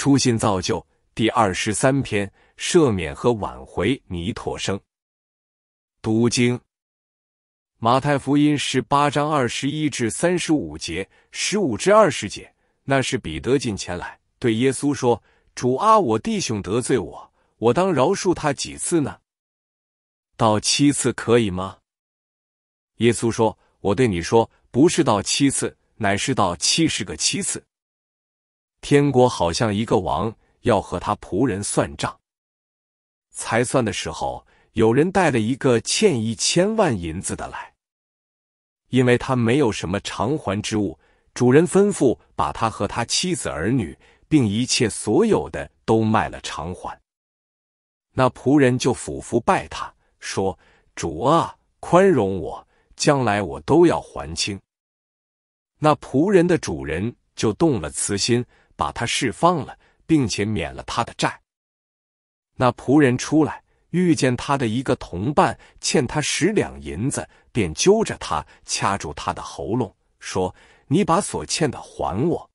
初心造就第二十三篇：赦免和挽回弥陀生。读经《马太福音》十八章二十一至三十五节，十五至二十节。那是彼得进前来，对耶稣说：“主啊，我弟兄得罪我，我当饶恕他几次呢？到七次可以吗？”耶稣说：“我对你说，不是到七次，乃是到七十个七次。”天国好像一个王，要和他仆人算账。才算的时候，有人带了一个欠一千万银子的来，因为他没有什么偿还之物。主人吩咐把他和他妻子儿女，并一切所有的都卖了偿还。那仆人就俯伏拜他，说：“主啊，宽容我，将来我都要还清。”那仆人的主人就动了慈心。把他释放了，并且免了他的债。那仆人出来，遇见他的一个同伴欠他十两银子，便揪着他，掐住他的喉咙，说：“你把所欠的还我。”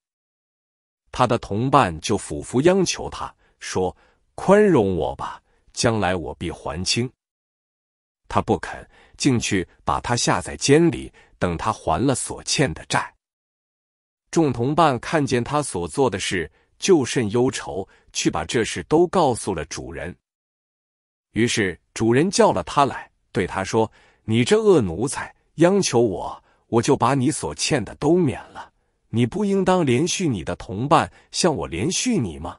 他的同伴就俯伏央求他，说：“宽容我吧，将来我必还清。”他不肯进去，把他下在监里，等他还了所欠的债。众同伴看见他所做的事，就甚忧愁，去把这事都告诉了主人。于是主人叫了他来，对他说：“你这恶奴才，央求我，我就把你所欠的都免了。你不应当连续你的同伴向我连续你吗？”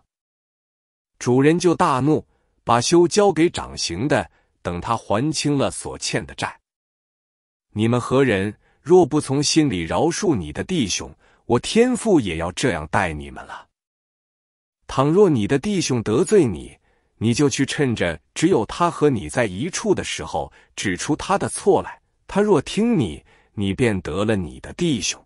主人就大怒，把休交给掌刑的，等他还清了所欠的债。你们何人若不从心里饶恕你的弟兄？我天父也要这样待你们了。倘若你的弟兄得罪你，你就去趁着只有他和你在一处的时候，指出他的错来。他若听你，你便得了你的弟兄；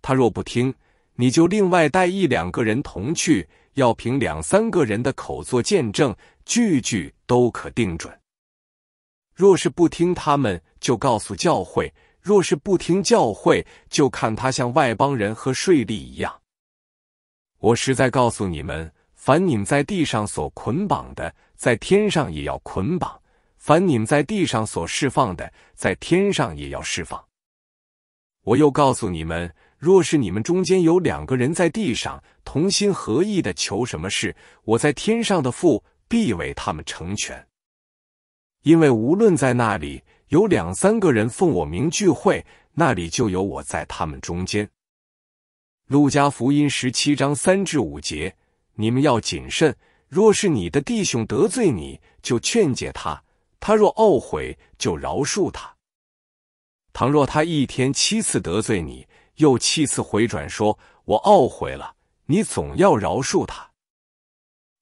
他若不听，你就另外带一两个人同去，要凭两三个人的口做见证，句句都可定准。若是不听他们，就告诉教会。若是不听教诲，就看他像外邦人和税吏一样。我实在告诉你们，凡你们在地上所捆绑的，在天上也要捆绑；凡你们在地上所释放的，在天上也要释放。我又告诉你们，若是你们中间有两个人在地上同心合意的求什么事，我在天上的父必为他们成全，因为无论在那里。有两三个人奉我名聚会，那里就有我在他们中间。路加福音十七章三至五节：你们要谨慎，若是你的弟兄得罪你，就劝解他；他若懊悔，就饶恕他。倘若他一天七次得罪你，又七次回转说“我懊悔了”，你总要饶恕他。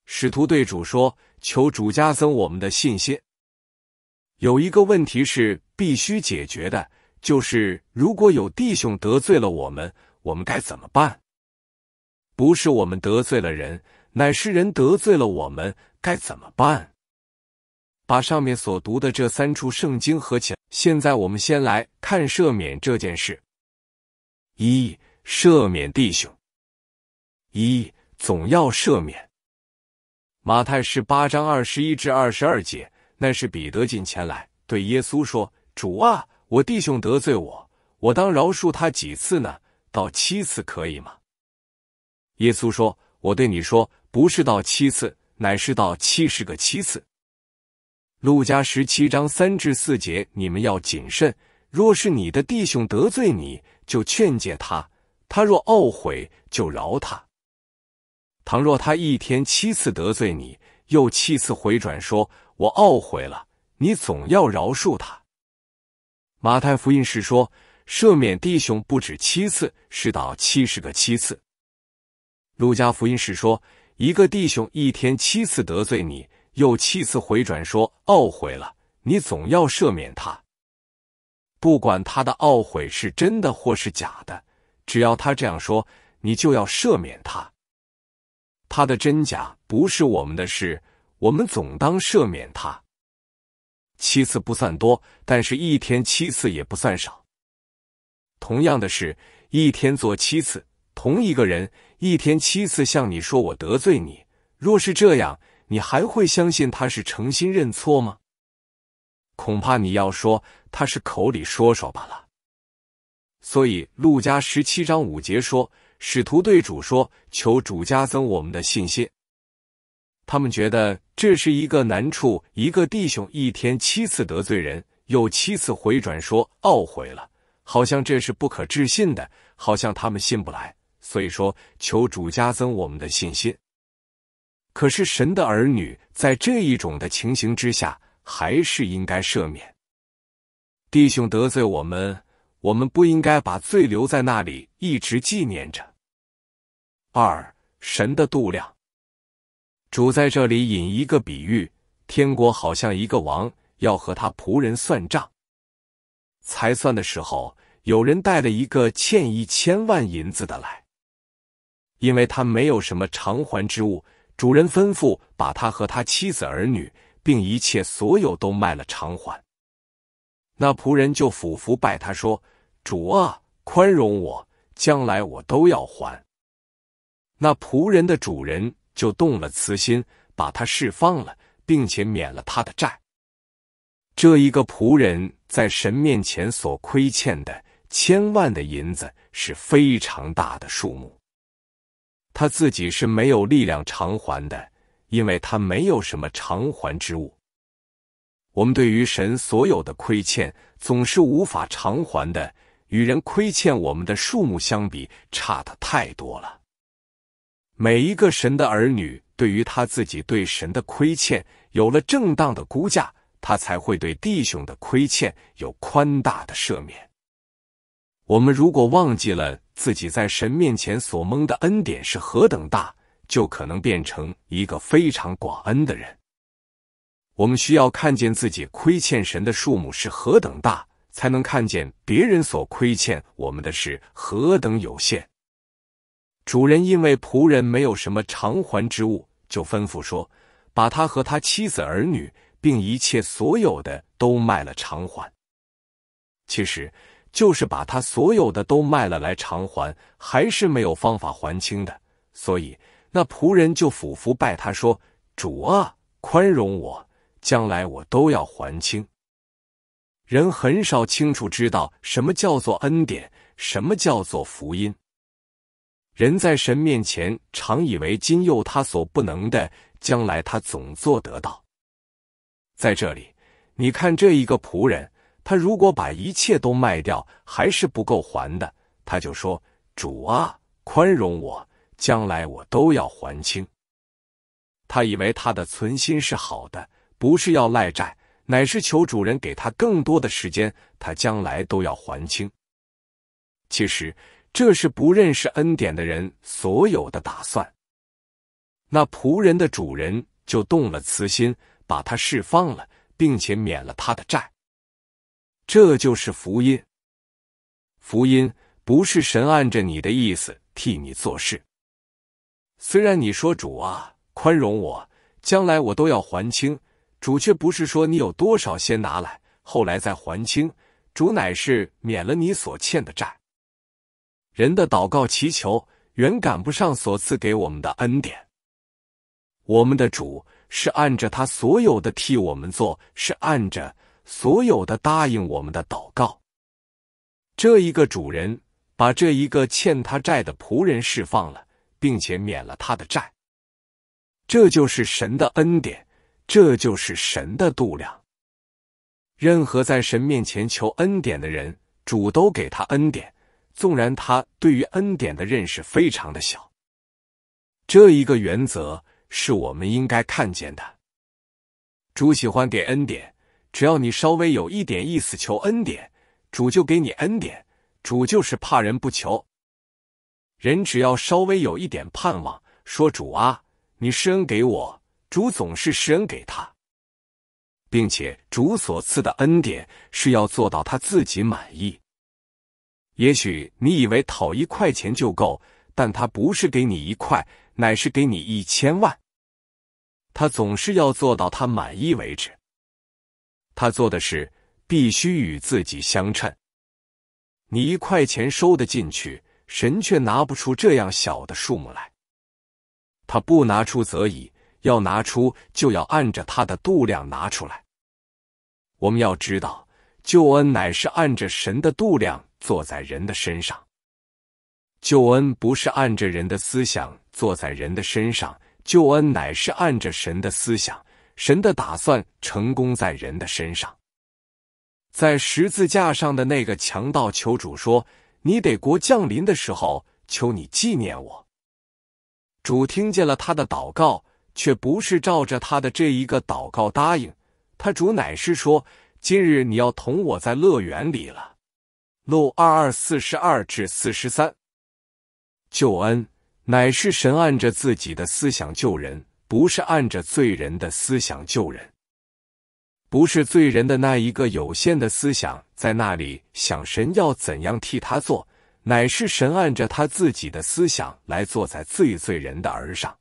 使徒对主说：“求主加增我们的信心。”有一个问题是必须解决的，就是如果有弟兄得罪了我们，我们该怎么办？不是我们得罪了人，乃是人得罪了我们，该怎么办？把上面所读的这三处圣经合起来，现在我们先来看赦免这件事：一、赦免弟兄；一、总要赦免。马太十八章二十一至二十二节。那是彼得进前来对耶稣说：“主啊，我弟兄得罪我，我当饶恕他几次呢？到七次可以吗？”耶稣说：“我对你说，不是到七次，乃是到七十个七次。”路加十七章三至四节：“你们要谨慎，若是你的弟兄得罪你，就劝诫他；他若懊悔，就饶他。倘若他一天七次得罪你，又七次回转说。”我懊悔了，你总要饶恕他。马太福音是说，赦免弟兄不止七次，是到七十个七次。路加福音是说，一个弟兄一天七次得罪你，又七次回转说懊悔了，你总要赦免他。不管他的懊悔是真的或是假的，只要他这样说，你就要赦免他。他的真假不是我们的事。我们总当赦免他，七次不算多，但是一天七次也不算少。同样的是，一天做七次，同一个人一天七次向你说我得罪你，若是这样，你还会相信他是诚心认错吗？恐怕你要说他是口里说说罢了。所以，路加十七章五节说：“使徒对主说，求主加增我们的信心。”他们觉得这是一个难处，一个弟兄一天七次得罪人，又七次回转说懊悔了，好像这是不可置信的，好像他们信不来，所以说求主加增我们的信心。可是神的儿女在这一种的情形之下，还是应该赦免弟兄得罪我们，我们不应该把罪留在那里一直纪念着。二神的度量。主在这里引一个比喻：天国好像一个王，要和他仆人算账。才算的时候，有人带了一个欠一千万银子的来，因为他没有什么偿还之物。主人吩咐把他和他妻子儿女，并一切所有都卖了偿还。那仆人就俯伏拜他说：“主啊，宽容我，将来我都要还。”那仆人的主人。就动了慈心，把他释放了，并且免了他的债。这一个仆人在神面前所亏欠的千万的银子是非常大的数目，他自己是没有力量偿还的，因为他没有什么偿还之物。我们对于神所有的亏欠，总是无法偿还的，与人亏欠我们的数目相比，差的太多了。每一个神的儿女，对于他自己对神的亏欠有了正当的估价，他才会对弟兄的亏欠有宽大的赦免。我们如果忘记了自己在神面前所蒙的恩典是何等大，就可能变成一个非常寡恩的人。我们需要看见自己亏欠神的数目是何等大，才能看见别人所亏欠我们的是何等有限。主人因为仆人没有什么偿还之物，就吩咐说：“把他和他妻子、儿女，并一切所有的都卖了偿还。”其实，就是把他所有的都卖了来偿还，还是没有方法还清的。所以，那仆人就俯伏拜他说：“主啊，宽容我，将来我都要还清。”人很少清楚知道什么叫做恩典，什么叫做福音。人在神面前，常以为今又他所不能的，将来他总做得到。在这里，你看这一个仆人，他如果把一切都卖掉，还是不够还的。他就说：“主啊，宽容我，将来我都要还清。”他以为他的存心是好的，不是要赖债，乃是求主人给他更多的时间，他将来都要还清。其实。这是不认识恩典的人所有的打算。那仆人的主人就动了慈心，把他释放了，并且免了他的债。这就是福音。福音不是神按着你的意思替你做事。虽然你说主啊，宽容我，将来我都要还清。主却不是说你有多少先拿来，后来再还清。主乃是免了你所欠的债。人的祷告祈求远赶不上所赐给我们的恩典。我们的主是按着他所有的替我们做，是按着所有的答应我们的祷告。这一个主人把这一个欠他债的仆人释放了，并且免了他的债。这就是神的恩典，这就是神的度量。任何在神面前求恩典的人，主都给他恩典。纵然他对于恩典的认识非常的小，这一个原则是我们应该看见的。主喜欢给恩典，只要你稍微有一点意思求恩典，主就给你恩典。主就是怕人不求，人只要稍微有一点盼望，说主啊，你施恩给我，主总是施恩给他，并且主所赐的恩典是要做到他自己满意。也许你以为讨一块钱就够，但他不是给你一块，乃是给你一千万。他总是要做到他满意为止。他做的事必须与自己相称。你一块钱收的进去，神却拿不出这样小的数目来。他不拿出则已，要拿出就要按着他的度量拿出来。我们要知道，救恩乃是按着神的度量。坐在人的身上，救恩不是按着人的思想坐在人的身上，救恩乃是按着神的思想，神的打算成功在人的身上。在十字架上的那个强盗求主说：“你得国降临的时候，求你纪念我。”主听见了他的祷告，却不是照着他的这一个祷告答应他。主乃是说：“今日你要同我在乐园里了。”路二二四十二至四十三，救恩乃是神按着自己的思想救人，不是按着罪人的思想救人；不是罪人的那一个有限的思想在那里想神要怎样替他做，乃是神按着他自己的思想来坐在罪罪人的儿上。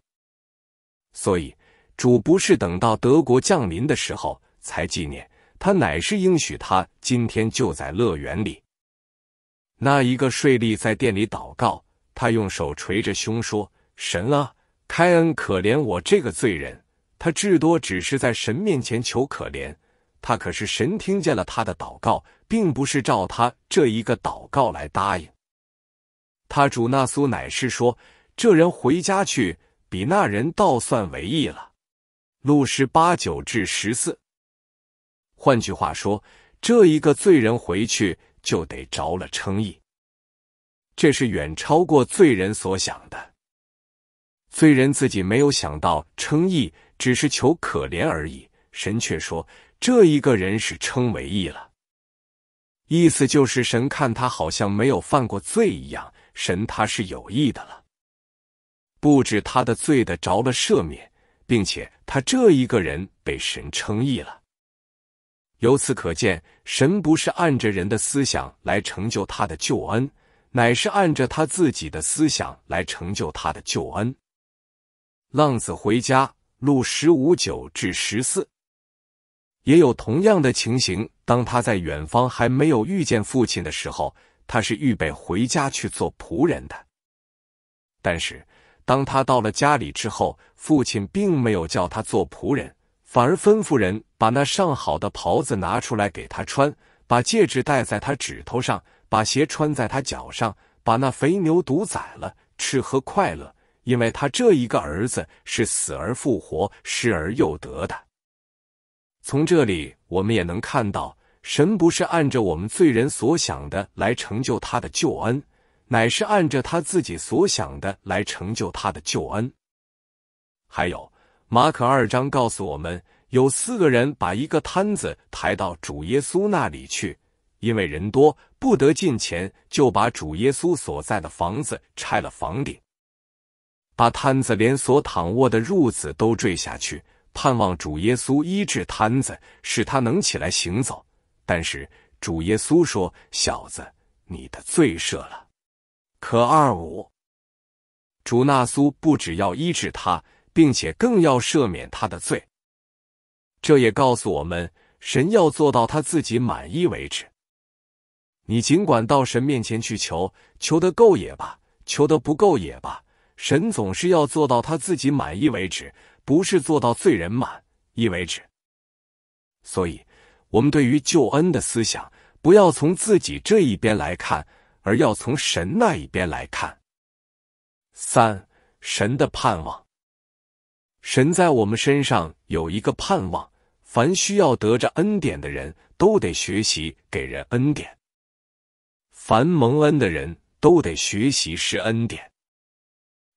所以主不是等到德国降临的时候才纪念他，乃是应许他今天就在乐园里。那一个税吏在店里祷告，他用手捶着胸说：“神啊，开恩可怜我这个罪人。”他至多只是在神面前求可怜，他可是神听见了他的祷告，并不是照他这一个祷告来答应。他主那苏乃是说：“这人回家去，比那人倒算为义了。”路十八九至十四。换句话说，这一个罪人回去。就得着了称义，这是远超过罪人所想的。罪人自己没有想到称义，只是求可怜而已。神却说，这一个人是称为义了，意思就是神看他好像没有犯过罪一样。神他是有意的了，不止他的罪的着了赦免，并且他这一个人被神称义了。由此可见，神不是按着人的思想来成就他的救恩，乃是按着他自己的思想来成就他的救恩。浪子回家，路十五九至十四，也有同样的情形。当他在远方还没有遇见父亲的时候，他是预备回家去做仆人的；但是当他到了家里之后，父亲并没有叫他做仆人。反而吩咐人把那上好的袍子拿出来给他穿，把戒指戴在他指头上，把鞋穿在他脚上，把那肥牛犊宰了吃喝快乐，因为他这一个儿子是死而复活，失而又得的。从这里我们也能看到，神不是按着我们罪人所想的来成就他的救恩，乃是按着他自己所想的来成就他的救恩。还有。马可二章告诉我们，有四个人把一个摊子抬到主耶稣那里去，因为人多不得进前，就把主耶稣所在的房子拆了房顶，把摊子连所躺卧的褥子都坠下去，盼望主耶稣医治摊子，使他能起来行走。但是主耶稣说：“小子，你的罪赦了。”可二五，主纳苏不只要医治他。并且更要赦免他的罪，这也告诉我们，神要做到他自己满意为止。你尽管到神面前去求，求得够也罢，求得不够也罢，神总是要做到他自己满意为止，不是做到罪人满意为止。所以，我们对于救恩的思想，不要从自己这一边来看，而要从神那一边来看。三，神的盼望。神在我们身上有一个盼望：凡需要得着恩典的人都得学习给人恩典；凡蒙恩的人都得学习施恩典。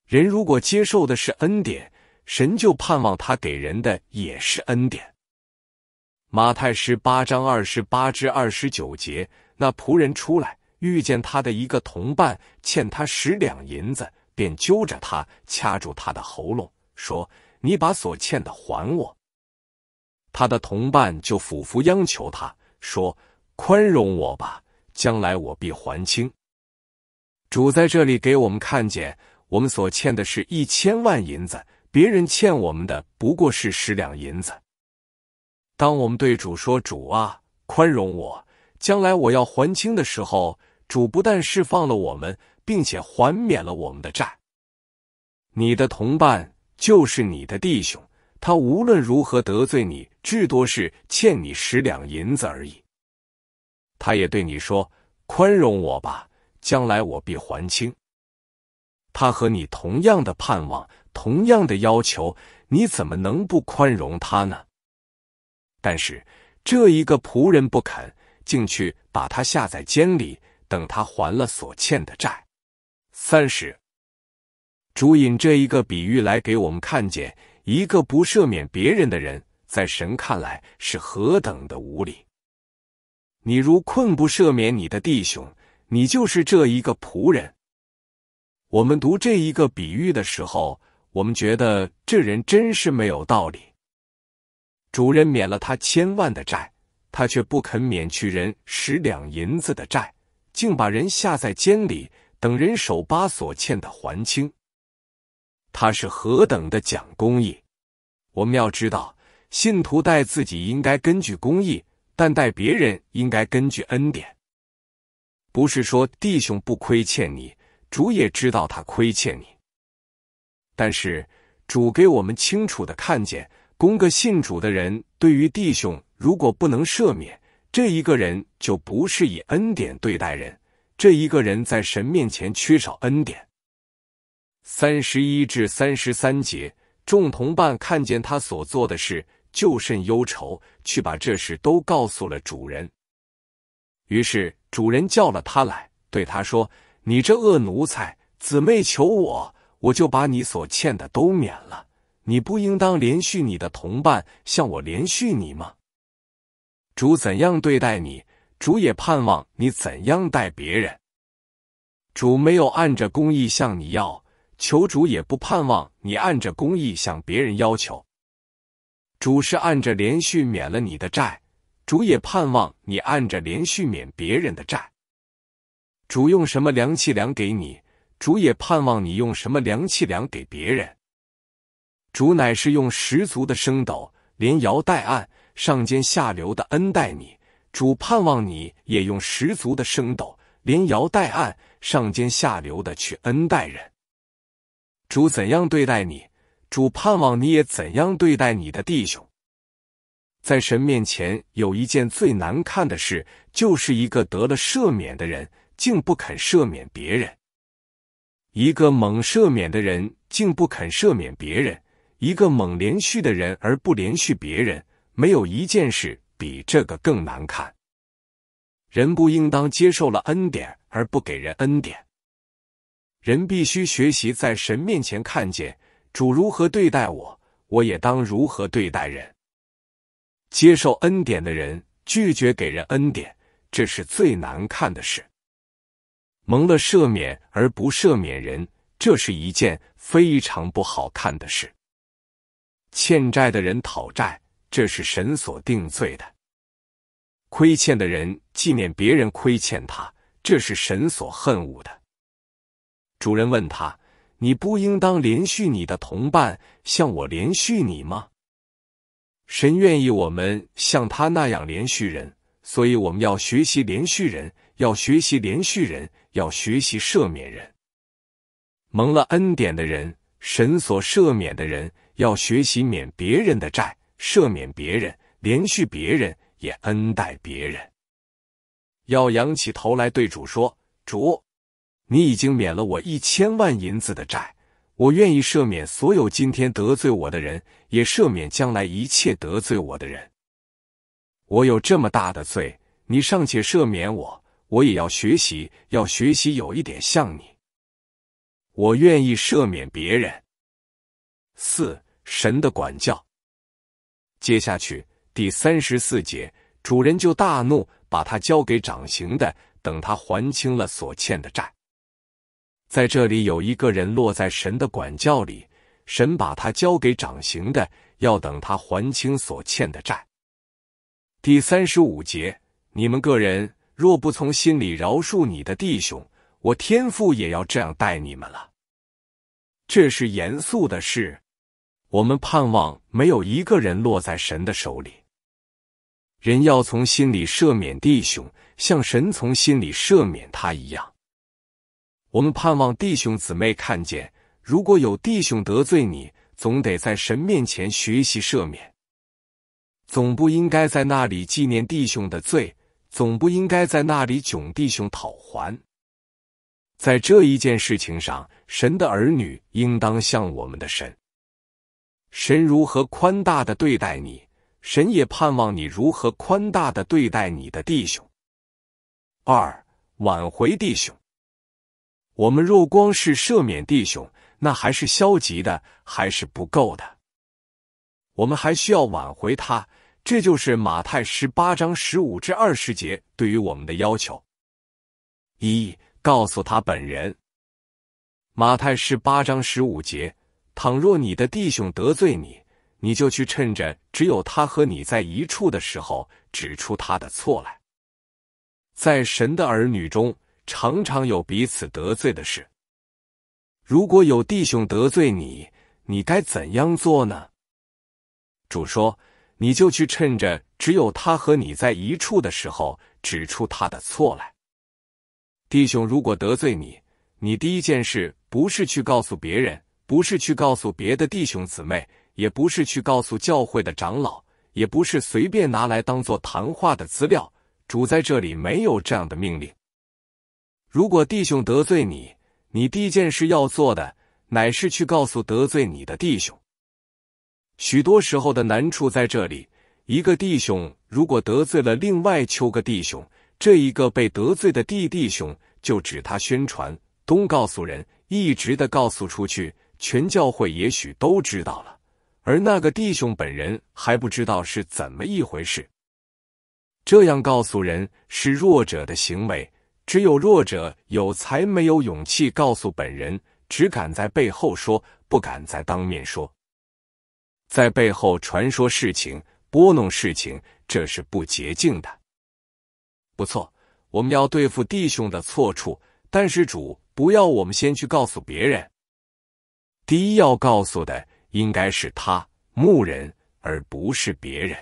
人如果接受的是恩典，神就盼望他给人的也是恩典。马太十八章二十八至二十九节：那仆人出来遇见他的一个同伴欠他十两银子，便揪着他掐住他的喉咙说。你把所欠的还我。他的同伴就俯伏央求他说：“宽容我吧，将来我必还清。”主在这里给我们看见，我们所欠的是一千万银子，别人欠我们的不过是十两银子。当我们对主说：“主啊，宽容我，将来我要还清。”的时候，主不但释放了我们，并且还免了我们的债。你的同伴。就是你的弟兄，他无论如何得罪你，至多是欠你十两银子而已。他也对你说：“宽容我吧，将来我必还清。”他和你同样的盼望，同样的要求，你怎么能不宽容他呢？但是这一个仆人不肯进去，把他下在监里，等他还了所欠的债三十。主引这一个比喻来给我们看见：一个不赦免别人的人，在神看来是何等的无理！你如困不赦免你的弟兄，你就是这一个仆人。我们读这一个比喻的时候，我们觉得这人真是没有道理。主人免了他千万的债，他却不肯免去人十两银子的债，竟把人下在监里，等人手把所欠的还清。他是何等的讲公义！我们要知道，信徒待自己应该根据公义，但待别人应该根据恩典。不是说弟兄不亏欠你，主也知道他亏欠你。但是主给我们清楚的看见，供个信主的人对于弟兄，如果不能赦免这一个人，就不是以恩典对待人，这一个人在神面前缺少恩典。三十一至三十三节，众同伴看见他所做的事，就甚忧愁，去把这事都告诉了主人。于是主人叫了他来，对他说：“你这恶奴才，姊妹求我，我就把你所欠的都免了。你不应当连续你的同伴，向我连续你吗？主怎样对待你，主也盼望你怎样待别人。主没有按着公义向你要。”求主也不盼望你按着公义向别人要求，主是按着连续免了你的债，主也盼望你按着连续免别人的债。主用什么量器量给你，主也盼望你用什么量器量给别人。主乃是用十足的升斗，连摇带按，上尖下流的恩待你，主盼望你也用十足的升斗，连摇带按，上尖下流的去恩待人。主怎样对待你，主盼望你也怎样对待你的弟兄。在神面前有一件最难看的事，就是一个得了赦免的人竟不肯赦免别人；一个猛赦免的人竟不肯赦免别人；一个猛连续的人而不连续别人。没有一件事比这个更难看。人不应当接受了恩典而不给人恩典。人必须学习在神面前看见主如何对待我，我也当如何对待人。接受恩典的人拒绝给人恩典，这是最难看的事。蒙了赦免而不赦免人，这是一件非常不好看的事。欠债的人讨债，这是神所定罪的。亏欠的人纪念别人亏欠他，这是神所恨恶的。主人问他：“你不应当连续你的同伴，像我连续你吗？”神愿意我们像他那样连续人，所以我们要学习连续人，要学习连续人，要学习赦免人。蒙了恩典的人，神所赦免的人，要学习免别人的债，赦免别人，连续别人，也恩待别人。要仰起头来对主说：“主。”你已经免了我一千万银子的债，我愿意赦免所有今天得罪我的人，也赦免将来一切得罪我的人。我有这么大的罪，你尚且赦免我，我也要学习，要学习有一点像你。我愿意赦免别人。四神的管教，接下去第三十四节，主人就大怒，把他交给掌刑的，等他还清了所欠的债。在这里有一个人落在神的管教里，神把他交给掌刑的，要等他还清所欠的债。第三十五节，你们个人若不从心里饶恕你的弟兄，我天父也要这样待你们了。这是严肃的事。我们盼望没有一个人落在神的手里。人要从心里赦免弟兄，像神从心里赦免他一样。我们盼望弟兄姊妹看见，如果有弟兄得罪你，总得在神面前学习赦免，总不应该在那里纪念弟兄的罪，总不应该在那里囧弟兄讨还。在这一件事情上，神的儿女应当像我们的神。神如何宽大的对待你，神也盼望你如何宽大的对待你的弟兄。二，挽回弟兄。我们若光是赦免弟兄，那还是消极的，还是不够的。我们还需要挽回他，这就是马太十八章十五至二十节对于我们的要求。一，告诉他本人。马太十八章十五节：倘若你的弟兄得罪你，你就去趁着只有他和你在一处的时候，指出他的错来。在神的儿女中。常常有彼此得罪的事。如果有弟兄得罪你，你该怎样做呢？主说：“你就去趁着只有他和你在一处的时候，指出他的错来。”弟兄如果得罪你，你第一件事不是去告诉别人，不是去告诉别的弟兄姊妹，也不是去告诉教会的长老，也不是随便拿来当做谈话的资料。主在这里没有这样的命令。如果弟兄得罪你，你第一件事要做的，乃是去告诉得罪你的弟兄。许多时候的难处在这里：一个弟兄如果得罪了另外七个弟兄，这一个被得罪的弟弟兄就指他宣传，东告诉人，一直的告诉出去，全教会也许都知道了，而那个弟兄本人还不知道是怎么一回事。这样告诉人是弱者的行为。只有弱者有才，没有勇气告诉本人，只敢在背后说，不敢在当面说，在背后传说事情、拨弄事情，这是不洁净的。不错，我们要对付弟兄的错处，但是主不要我们先去告诉别人。第一要告诉的应该是他牧人，而不是别人。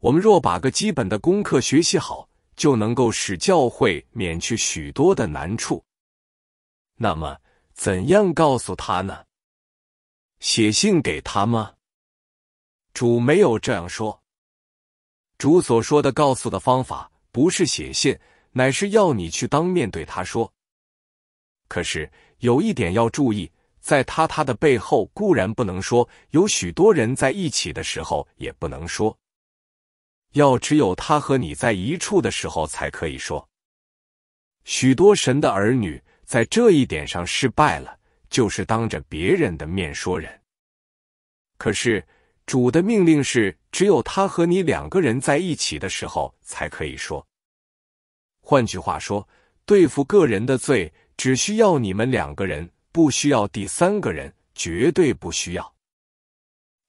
我们若把个基本的功课学习好。就能够使教会免去许多的难处。那么，怎样告诉他呢？写信给他吗？主没有这样说。主所说的告诉的方法，不是写信，乃是要你去当面对他说。可是有一点要注意，在他他的背后固然不能说，有许多人在一起的时候也不能说。要只有他和你在一处的时候才可以说。许多神的儿女在这一点上失败了，就是当着别人的面说人。可是主的命令是，只有他和你两个人在一起的时候才可以说。换句话说，对付个人的罪，只需要你们两个人，不需要第三个人，绝对不需要。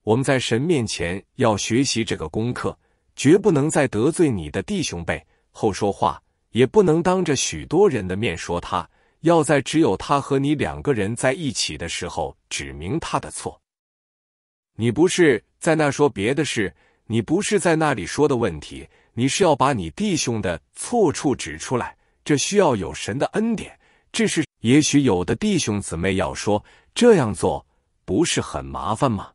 我们在神面前要学习这个功课。绝不能再得罪你的弟兄，背后说话，也不能当着许多人的面说他。要在只有他和你两个人在一起的时候，指明他的错。你不是在那说别的事，你不是在那里说的问题，你是要把你弟兄的错处指出来。这需要有神的恩典。这是也许有的弟兄姊妹要说，这样做不是很麻烦吗？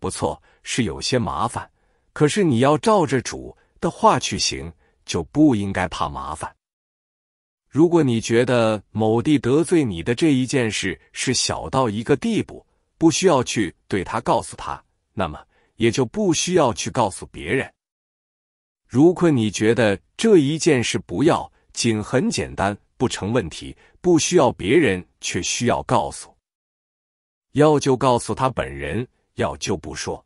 不错，是有些麻烦。可是你要照着主的话去行，就不应该怕麻烦。如果你觉得某地得罪你的这一件事是小到一个地步，不需要去对他告诉他，那么也就不需要去告诉别人。如果你觉得这一件事不要，仅很简单，不成问题，不需要别人，却需要告诉，要就告诉他本人，要就不说。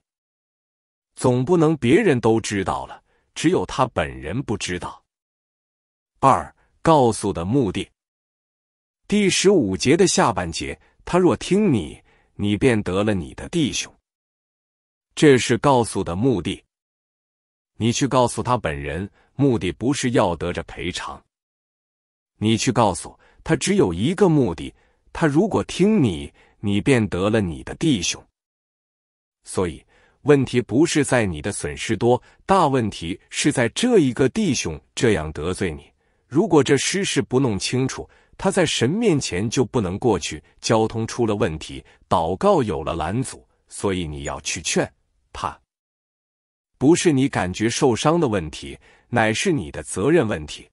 总不能别人都知道了，只有他本人不知道。二、告诉的目的。第十五节的下半节，他若听你，你便得了你的弟兄。这是告诉的目的。你去告诉他本人，目的不是要得着赔偿。你去告诉他，只有一个目的：他如果听你，你便得了你的弟兄。所以。问题不是在你的损失多大，问题是在这一个弟兄这样得罪你。如果这失事不弄清楚，他在神面前就不能过去。交通出了问题，祷告有了拦阻，所以你要去劝他。不是你感觉受伤的问题，乃是你的责任问题。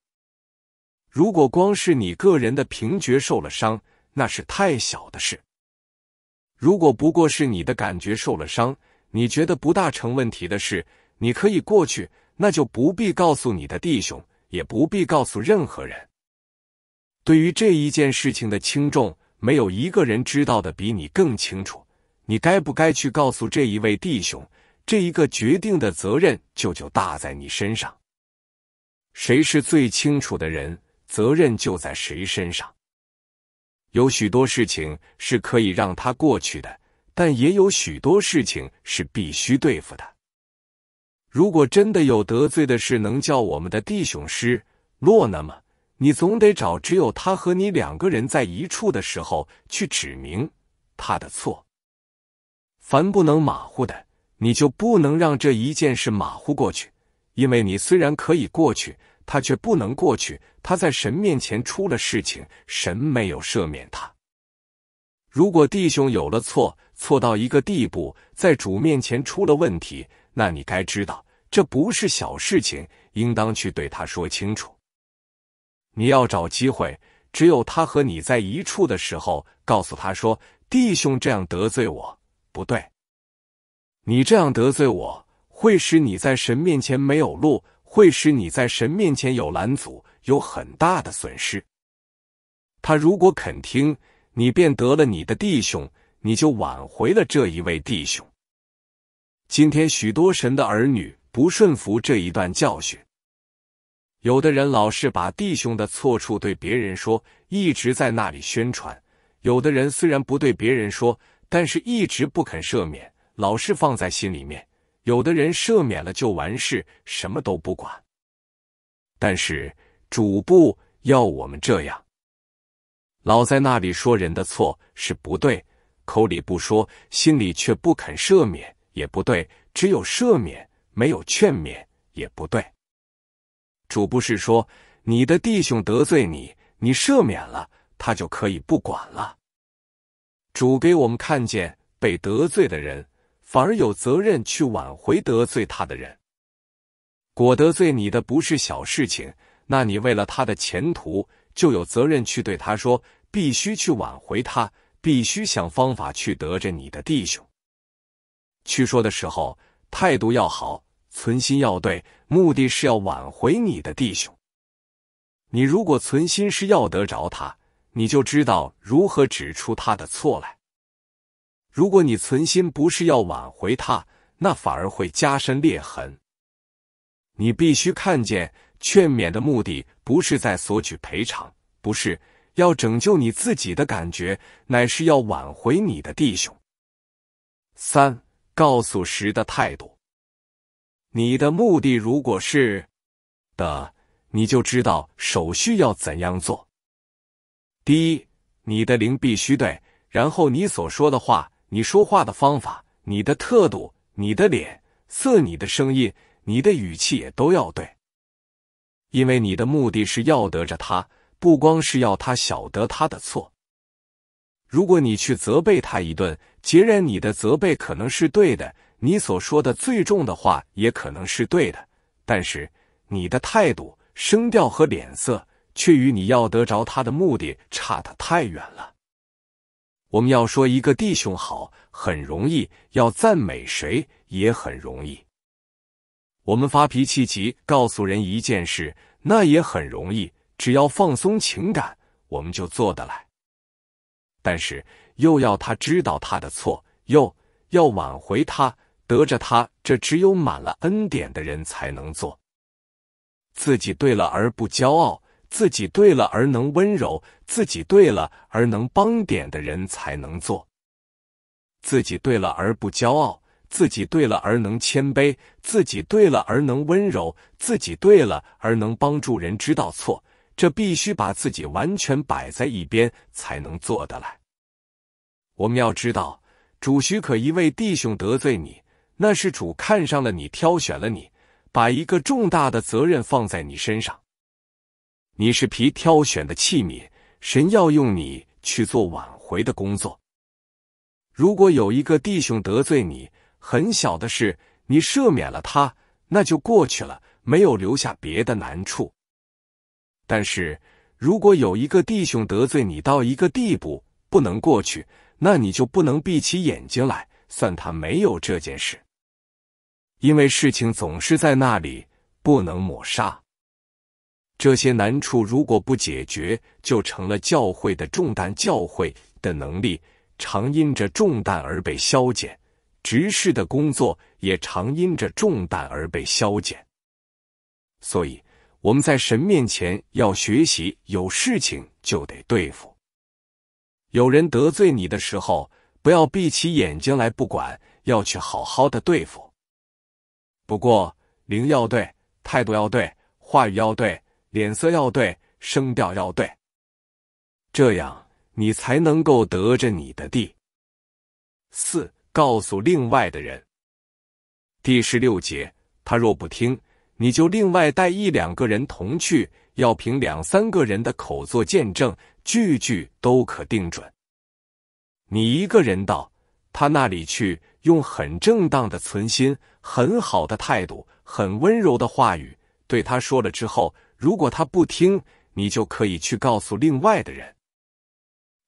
如果光是你个人的凭觉受了伤，那是太小的事。如果不过是你的感觉受了伤，你觉得不大成问题的事，你可以过去，那就不必告诉你的弟兄，也不必告诉任何人。对于这一件事情的轻重，没有一个人知道的比你更清楚。你该不该去告诉这一位弟兄？这一个决定的责任就就大在你身上。谁是最清楚的人，责任就在谁身上。有许多事情是可以让他过去的。但也有许多事情是必须对付的。如果真的有得罪的事能叫我们的弟兄失落，那么你总得找只有他和你两个人在一处的时候去指明他的错。凡不能马虎的，你就不能让这一件事马虎过去，因为你虽然可以过去，他却不能过去。他在神面前出了事情，神没有赦免他。如果弟兄有了错，错到一个地步，在主面前出了问题，那你该知道这不是小事情，应当去对他说清楚。你要找机会，只有他和你在一处的时候，告诉他说：“弟兄，这样得罪我不对，你这样得罪我，会使你在神面前没有路，会使你在神面前有拦阻，有很大的损失。”他如果肯听，你便得了你的弟兄。你就挽回了这一位弟兄。今天许多神的儿女不顺服这一段教训，有的人老是把弟兄的错处对别人说，一直在那里宣传；有的人虽然不对别人说，但是一直不肯赦免，老是放在心里面；有的人赦免了就完事，什么都不管。但是主不要我们这样，老在那里说人的错是不对。口里不说，心里却不肯赦免，也不对；只有赦免，没有劝勉，也不对。主不是说你的弟兄得罪你，你赦免了，他就可以不管了？主给我们看见，被得罪的人反而有责任去挽回得罪他的人。果得罪你的不是小事情，那你为了他的前途，就有责任去对他说，必须去挽回他。必须想方法去得着你的弟兄。去说的时候态度要好，存心要对，目的是要挽回你的弟兄。你如果存心是要得着他，你就知道如何指出他的错来。如果你存心不是要挽回他，那反而会加深裂痕。你必须看见，劝勉的目的不是在索取赔偿，不是。要拯救你自己的感觉，乃是要挽回你的弟兄。三，告诉时的态度。你的目的如果是的，你就知道手续要怎样做。第一，你的灵必须对，然后你所说的话，你说话的方法，你的态度，你的脸色，你的声音，你的语气也都要对，因为你的目的是要得着他。不光是要他晓得他的错。如果你去责备他一顿，截然你的责备可能是对的，你所说的最重的话也可能是对的，但是你的态度、声调和脸色却与你要得着他的目的差得太远了。我们要说一个弟兄好，很容易；要赞美谁也很容易。我们发脾气急，告诉人一件事，那也很容易。只要放松情感，我们就做得来。但是又要他知道他的错，又要挽回他，得着他，这只有满了恩典的人才能做。自己对了而不骄傲，自己对了而能温柔，自己对了而能帮点的人才能做。自己对了而不骄傲，自己对了而能谦卑，自己对了而能温柔，自己对了而能帮助人知道错。这必须把自己完全摆在一边才能做得来。我们要知道，主许可一位弟兄得罪你，那是主看上了你，挑选了你，把一个重大的责任放在你身上。你是皮挑选的器皿，神要用你去做挽回的工作。如果有一个弟兄得罪你，很小的事，你赦免了他，那就过去了，没有留下别的难处。但是如果有一个弟兄得罪你到一个地步不能过去，那你就不能闭起眼睛来算他没有这件事，因为事情总是在那里，不能抹杀。这些难处如果不解决，就成了教会的重担，教会的能力常因着重担而被消减，执事的工作也常因着重担而被消减，所以。我们在神面前要学习，有事情就得对付。有人得罪你的时候，不要闭起眼睛来不管，要去好好的对付。不过，灵要对，态度要对，话语要对，脸色要对，声调要对，这样你才能够得着你的地。四，告诉另外的人。第十六节，他若不听。你就另外带一两个人同去，要凭两三个人的口做见证，句句都可定准。你一个人到他那里去，用很正当的存心、很好的态度、很温柔的话语对他说了之后，如果他不听，你就可以去告诉另外的人，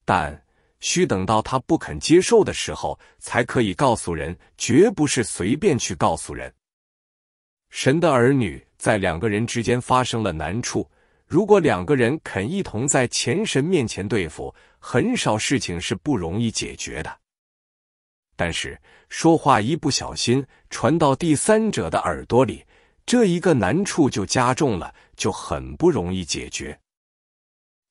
但需等到他不肯接受的时候才可以告诉人，绝不是随便去告诉人。神的儿女在两个人之间发生了难处，如果两个人肯一同在前神面前对付，很少事情是不容易解决的。但是说话一不小心传到第三者的耳朵里，这一个难处就加重了，就很不容易解决。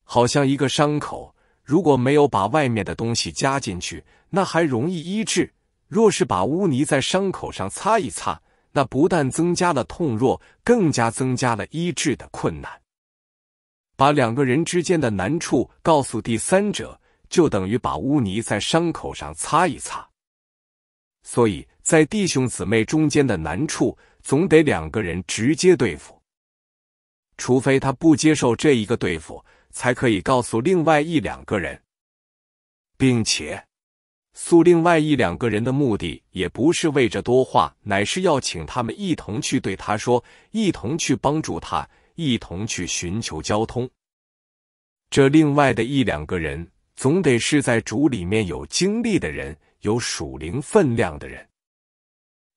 好像一个伤口，如果没有把外面的东西加进去，那还容易医治；若是把污泥在伤口上擦一擦，那不但增加了痛弱，更加增加了医治的困难。把两个人之间的难处告诉第三者，就等于把污泥在伤口上擦一擦。所以在弟兄姊妹中间的难处，总得两个人直接对付，除非他不接受这一个对付，才可以告诉另外一两个人，并且。诉另外一两个人的目的也不是为着多话，乃是要请他们一同去对他说，一同去帮助他，一同去寻求交通。这另外的一两个人，总得是在主里面有经历的人，有属灵分量的人。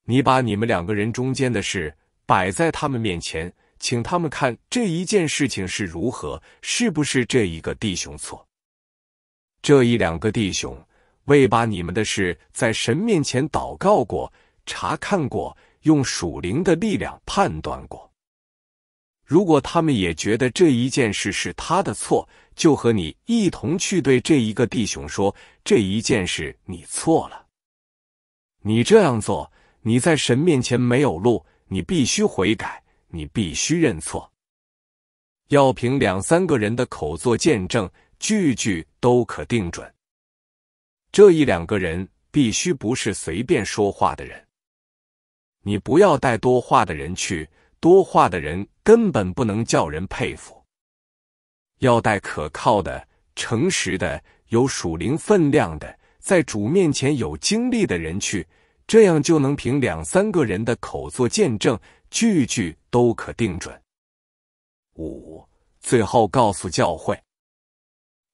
你把你们两个人中间的事摆在他们面前，请他们看这一件事情是如何，是不是这一个弟兄错，这一两个弟兄。未把你们的事在神面前祷告过、查看过，用属灵的力量判断过。如果他们也觉得这一件事是他的错，就和你一同去对这一个弟兄说：“这一件事你错了。”你这样做，你在神面前没有路，你必须悔改，你必须认错。要凭两三个人的口做见证，句句都可定准。这一两个人必须不是随便说话的人，你不要带多话的人去，多话的人根本不能叫人佩服。要带可靠的、诚实的、有属灵分量的，在主面前有经历的人去，这样就能凭两三个人的口做见证，句句都可定准。五，最后告诉教会。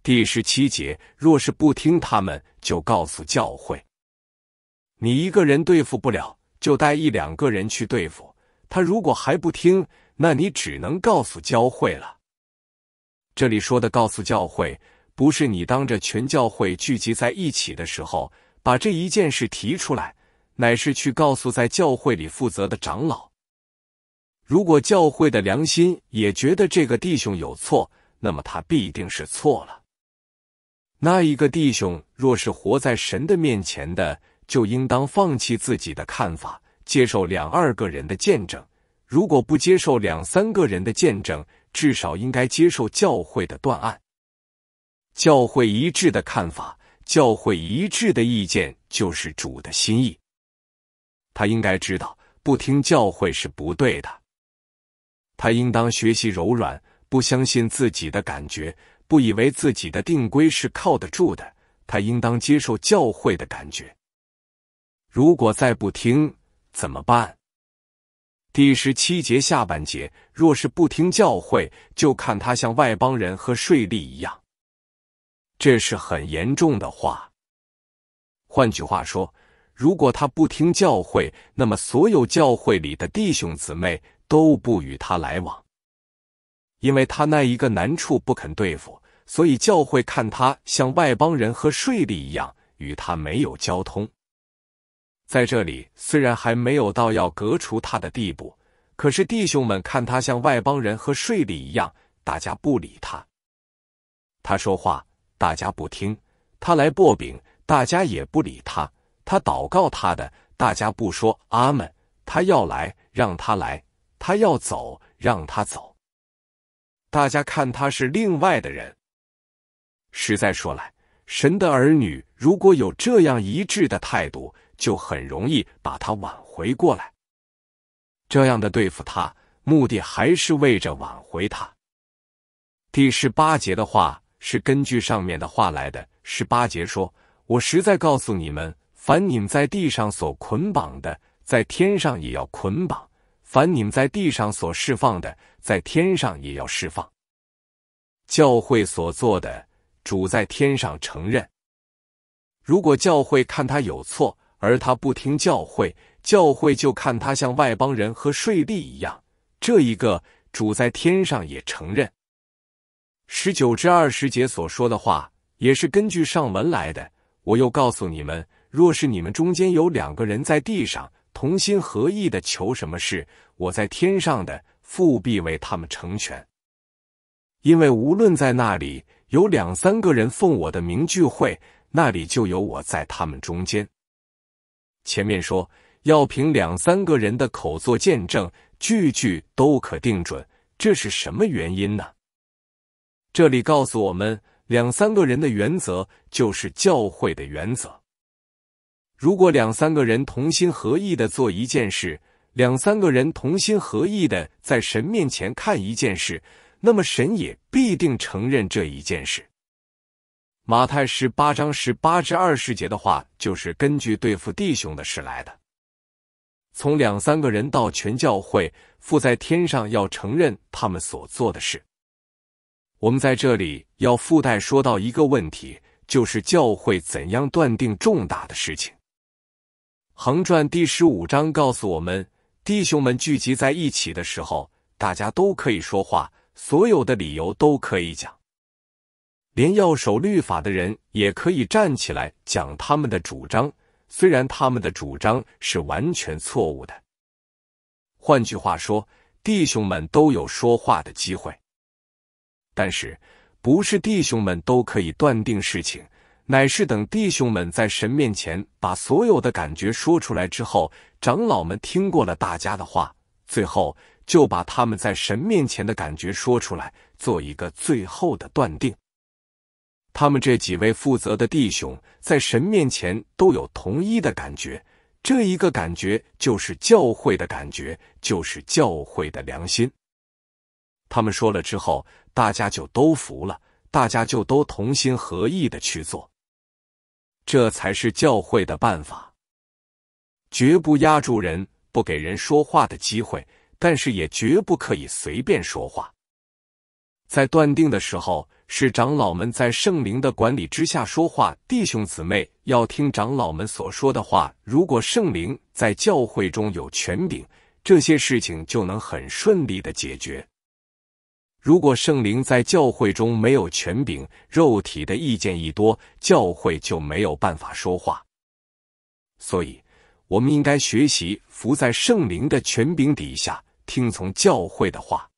第十七节，若是不听他们，就告诉教会。你一个人对付不了，就带一两个人去对付他。如果还不听，那你只能告诉教会了。这里说的告诉教会，不是你当着全教会聚集在一起的时候把这一件事提出来，乃是去告诉在教会里负责的长老。如果教会的良心也觉得这个弟兄有错，那么他必定是错了。那一个弟兄若是活在神的面前的，就应当放弃自己的看法，接受两二个人的见证；如果不接受两三个人的见证，至少应该接受教会的断案。教会一致的看法，教会一致的意见，就是主的心意。他应该知道，不听教会是不对的。他应当学习柔软，不相信自己的感觉。不以为自己的定规是靠得住的，他应当接受教会的感觉。如果再不听怎么办？第十七节下半节，若是不听教会，就看他像外邦人和税吏一样。这是很严重的话。换句话说，如果他不听教会，那么所有教会里的弟兄姊妹都不与他来往。因为他那一个难处不肯对付，所以教会看他像外邦人和税吏一样，与他没有交通。在这里虽然还没有到要革除他的地步，可是弟兄们看他像外邦人和税吏一样，大家不理他。他说话大家不听，他来薄饼大家也不理他，他祷告他的大家不说阿门。他要来让他来，他要走让他走。大家看他是另外的人。实在说来，神的儿女如果有这样一致的态度，就很容易把他挽回过来。这样的对付他，目的还是为着挽回他。第十八节的话是根据上面的话来的。十八节说：“我实在告诉你们，凡你们在地上所捆绑的，在天上也要捆绑。”凡你们在地上所释放的，在天上也要释放；教会所做的，主在天上承认。如果教会看他有错，而他不听教会，教会就看他像外邦人和税吏一样，这一个主在天上也承认。十九至二十节所说的话，也是根据上文来的。我又告诉你们，若是你们中间有两个人在地上，同心合意的求什么事，我在天上的父必为他们成全，因为无论在那里有两三个人奉我的名聚会，那里就有我在他们中间。前面说要凭两三个人的口做见证，句句都可定准，这是什么原因呢？这里告诉我们，两三个人的原则就是教会的原则。如果两三个人同心合意的做一件事，两三个人同心合意的在神面前看一件事，那么神也必定承认这一件事。马太十八章十八至二十节的话，就是根据对付弟兄的事来的。从两三个人到全教会，父在天上要承认他们所做的事。我们在这里要附带说到一个问题，就是教会怎样断定重大的事情。横传第十五章告诉我们：弟兄们聚集在一起的时候，大家都可以说话，所有的理由都可以讲，连要守律法的人也可以站起来讲他们的主张，虽然他们的主张是完全错误的。换句话说，弟兄们都有说话的机会，但是不是弟兄们都可以断定事情。乃是等弟兄们在神面前把所有的感觉说出来之后，长老们听过了大家的话，最后就把他们在神面前的感觉说出来，做一个最后的断定。他们这几位负责的弟兄在神面前都有同一的感觉，这一个感觉就是教会的感觉，就是教会的良心。他们说了之后，大家就都服了，大家就都同心合意的去做。这才是教会的办法，绝不压住人，不给人说话的机会，但是也绝不可以随便说话。在断定的时候，是长老们在圣灵的管理之下说话，弟兄姊妹要听长老们所说的话。如果圣灵在教会中有权柄，这些事情就能很顺利的解决。如果圣灵在教会中没有权柄，肉体的意见一多，教会就没有办法说话。所以，我们应该学习伏在圣灵的权柄底下，听从教会的话。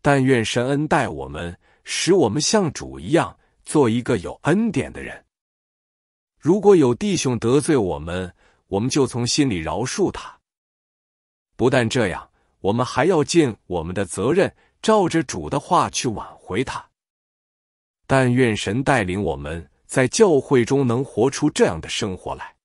但愿神恩待我们，使我们像主一样，做一个有恩典的人。如果有弟兄得罪我们，我们就从心里饶恕他。不但这样，我们还要尽我们的责任。照着主的话去挽回他，但愿神带领我们在教会中能活出这样的生活来。